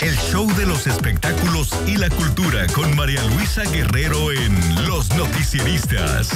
El show de los espectáculos y la cultura con María Luisa Guerrero en Los Noticieristas.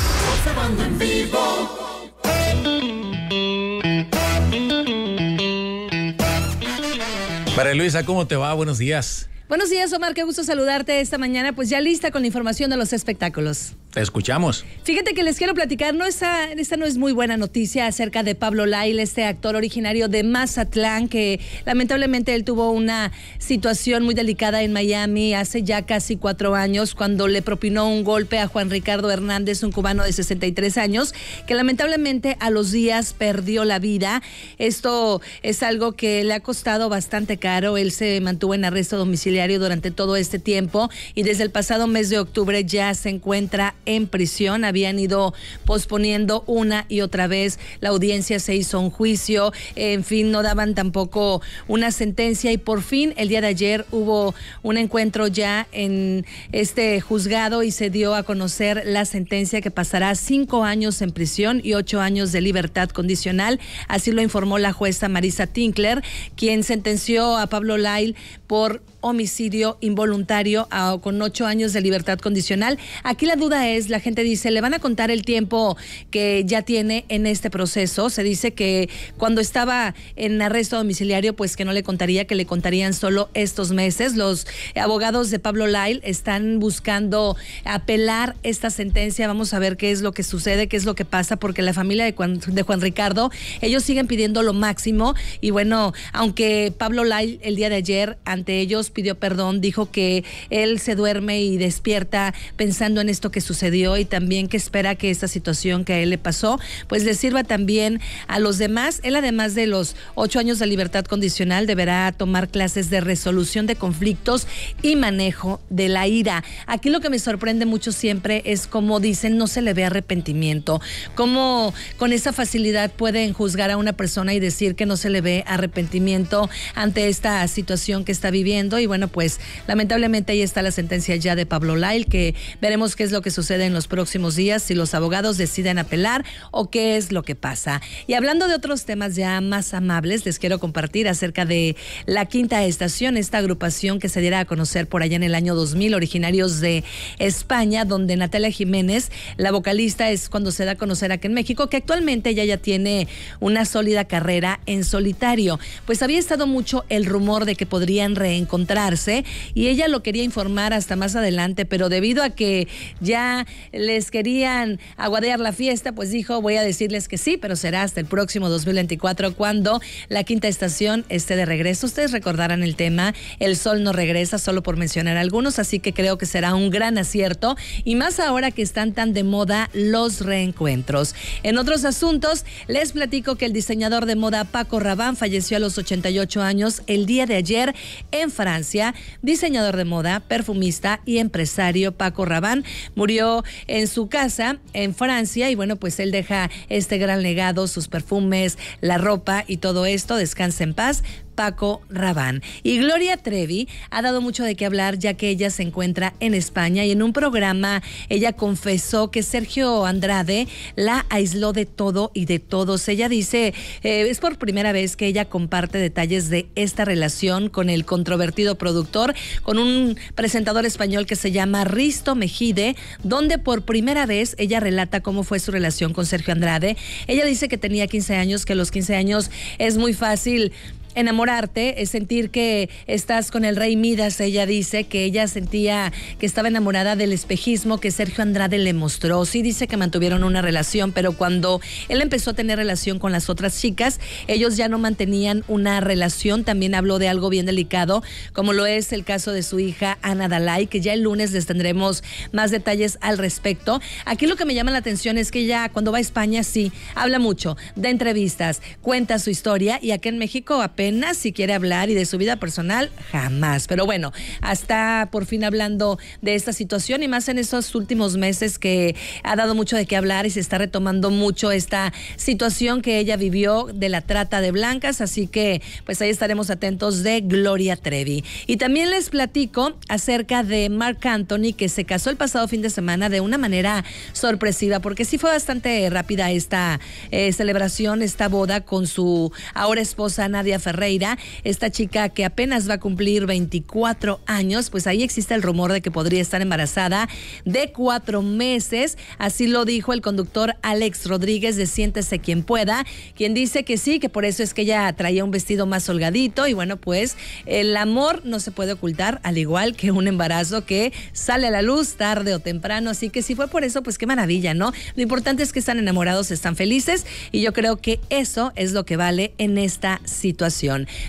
María Luisa, ¿cómo te va? Buenos días. Buenos días, Omar. Qué gusto saludarte esta mañana. Pues ya lista con la información de los espectáculos escuchamos. Fíjate que les quiero platicar, no esta, esta no es muy buena noticia acerca de Pablo Lail, este actor originario de Mazatlán, que lamentablemente él tuvo una situación muy delicada en Miami hace ya casi cuatro años, cuando le propinó un golpe a Juan Ricardo Hernández, un cubano de 63 años, que lamentablemente a los días perdió la vida. Esto es algo que le ha costado bastante caro. Él se mantuvo en arresto domiciliario durante todo este tiempo y desde el pasado mes de octubre ya se encuentra en prisión, habían ido posponiendo una y otra vez, la audiencia se hizo un juicio, en fin, no daban tampoco una sentencia y por fin el día de ayer hubo un encuentro ya en este juzgado y se dio a conocer la sentencia que pasará cinco años en prisión y ocho años de libertad condicional, así lo informó la jueza Marisa Tinkler, quien sentenció a Pablo Lail por homicidio involuntario con ocho años de libertad condicional. Aquí la duda es la gente dice, le van a contar el tiempo que ya tiene en este proceso. Se dice que cuando estaba en arresto domiciliario, pues que no le contaría, que le contarían solo estos meses. Los abogados de Pablo Lyle están buscando apelar esta sentencia. Vamos a ver qué es lo que sucede, qué es lo que pasa, porque la familia de Juan, de Juan Ricardo, ellos siguen pidiendo lo máximo. Y bueno, aunque Pablo Lyle el día de ayer ante ellos pidió perdón, dijo que él se duerme y despierta pensando en esto que sucede sucedió y también que espera que esta situación que a él le pasó, pues le sirva también a los demás. Él, además de los ocho años de libertad condicional, deberá tomar clases de resolución de conflictos y manejo de la ira. Aquí lo que me sorprende mucho siempre es como dicen, no se le ve arrepentimiento. Cómo con esa facilidad pueden juzgar a una persona y decir que no se le ve arrepentimiento ante esta situación que está viviendo. Y bueno, pues lamentablemente ahí está la sentencia ya de Pablo Lail, que veremos qué es lo que sucede en los próximos días, si los abogados deciden apelar o qué es lo que pasa. Y hablando de otros temas ya más amables, les quiero compartir acerca de la quinta estación, esta agrupación que se diera a conocer por allá en el año 2000, originarios de España, donde Natalia Jiménez, la vocalista, es cuando se da a conocer aquí en México, que actualmente ella ya tiene una sólida carrera en solitario. Pues había estado mucho el rumor de que podrían reencontrarse y ella lo quería informar hasta más adelante, pero debido a que ya les querían aguadear la fiesta, pues dijo, voy a decirles que sí, pero será hasta el próximo 2024 cuando la quinta estación esté de regreso. Ustedes recordarán el tema, el sol no regresa, solo por mencionar algunos, así que creo que será un gran acierto y más ahora que están tan de moda los reencuentros. En otros asuntos, les platico que el diseñador de moda Paco Rabán falleció a los 88 años el día de ayer en Francia. Diseñador de moda, perfumista y empresario Paco Rabán murió en su casa en Francia y bueno, pues él deja este gran legado, sus perfumes, la ropa y todo esto. Descansa en paz. Paco Rabán. Y Gloria Trevi ha dado mucho de qué hablar ya que ella se encuentra en España y en un programa ella confesó que Sergio Andrade la aisló de todo y de todos. Ella dice, eh, es por primera vez que ella comparte detalles de esta relación con el controvertido productor, con un presentador español que se llama Risto Mejide, donde por primera vez ella relata cómo fue su relación con Sergio Andrade. Ella dice que tenía 15 años, que los 15 años es muy fácil enamorarte es sentir que estás con el rey Midas. Ella dice que ella sentía que estaba enamorada del espejismo que Sergio Andrade le mostró. Sí dice que mantuvieron una relación, pero cuando él empezó a tener relación con las otras chicas, ellos ya no mantenían una relación. También habló de algo bien delicado, como lo es el caso de su hija Ana Dalai, que ya el lunes les tendremos más detalles al respecto. Aquí lo que me llama la atención es que ya cuando va a España, sí, habla mucho de entrevistas, cuenta su historia y aquí en México apenas si quiere hablar y de su vida personal, jamás. Pero bueno, hasta por fin hablando de esta situación y más en esos últimos meses que ha dado mucho de qué hablar y se está retomando mucho esta situación que ella vivió de la trata de blancas. Así que pues ahí estaremos atentos de Gloria Trevi. Y también les platico acerca de Mark Anthony que se casó el pasado fin de semana de una manera sorpresiva porque sí fue bastante rápida esta eh, celebración, esta boda con su ahora esposa Nadia Fernández Reira, esta chica que apenas va a cumplir 24 años, pues ahí existe el rumor de que podría estar embarazada de cuatro meses. Así lo dijo el conductor Alex Rodríguez de Siéntese quien pueda, quien dice que sí, que por eso es que ella traía un vestido más holgadito. Y bueno, pues el amor no se puede ocultar, al igual que un embarazo que sale a la luz tarde o temprano. Así que si fue por eso, pues qué maravilla, ¿no? Lo importante es que están enamorados, están felices y yo creo que eso es lo que vale en esta situación.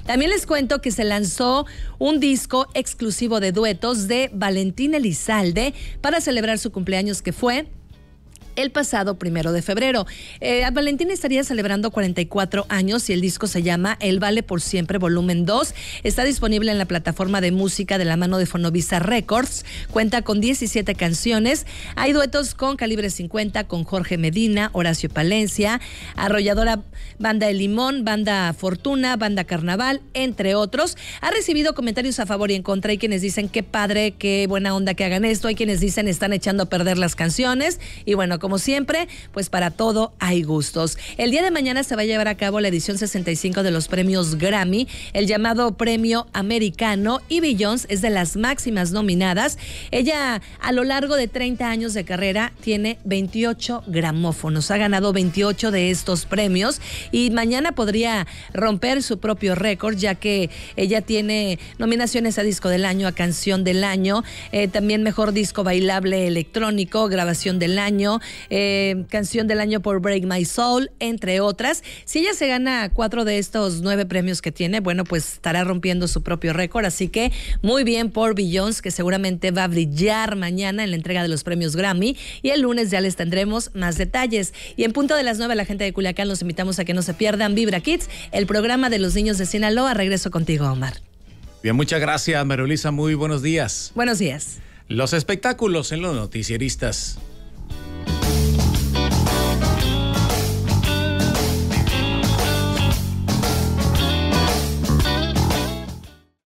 También les cuento que se lanzó un disco exclusivo de duetos de Valentín Elizalde para celebrar su cumpleaños que fue el pasado primero de febrero. Eh, Valentina estaría celebrando 44 años y el disco se llama El Vale por Siempre, volumen 2. Está disponible en la plataforma de música de la mano de Fonovisa Records. Cuenta con 17 canciones. Hay duetos con Calibre 50, con Jorge Medina, Horacio Palencia, Arrolladora Banda El Limón, Banda Fortuna, Banda Carnaval, entre otros. Ha recibido comentarios a favor y en contra. Hay quienes dicen qué padre, qué buena onda que hagan esto. Hay quienes dicen están echando a perder las canciones. Y bueno, como como siempre, pues para todo hay gustos. El día de mañana se va a llevar a cabo la edición 65 de los premios Grammy, el llamado Premio Americano, y Jones es de las máximas nominadas. Ella, a lo largo de 30 años de carrera, tiene 28 gramófonos. Ha ganado 28 de estos premios y mañana podría romper su propio récord, ya que ella tiene nominaciones a disco del año, a canción del año, eh, también mejor disco bailable electrónico, grabación del año, eh, canción del Año por Break My Soul, entre otras. Si ella se gana cuatro de estos nueve premios que tiene, bueno, pues estará rompiendo su propio récord. Así que muy bien por Billions, que seguramente va a brillar mañana en la entrega de los premios Grammy. Y el lunes ya les tendremos más detalles. Y en punto de las nueve, la gente de Culiacán los invitamos a que no se pierdan Vibra Kids, el programa de los niños de Sinaloa. Regreso contigo, Omar. Bien, muchas gracias, Marulisa Muy buenos días. Buenos días. Los espectáculos en los noticieristas.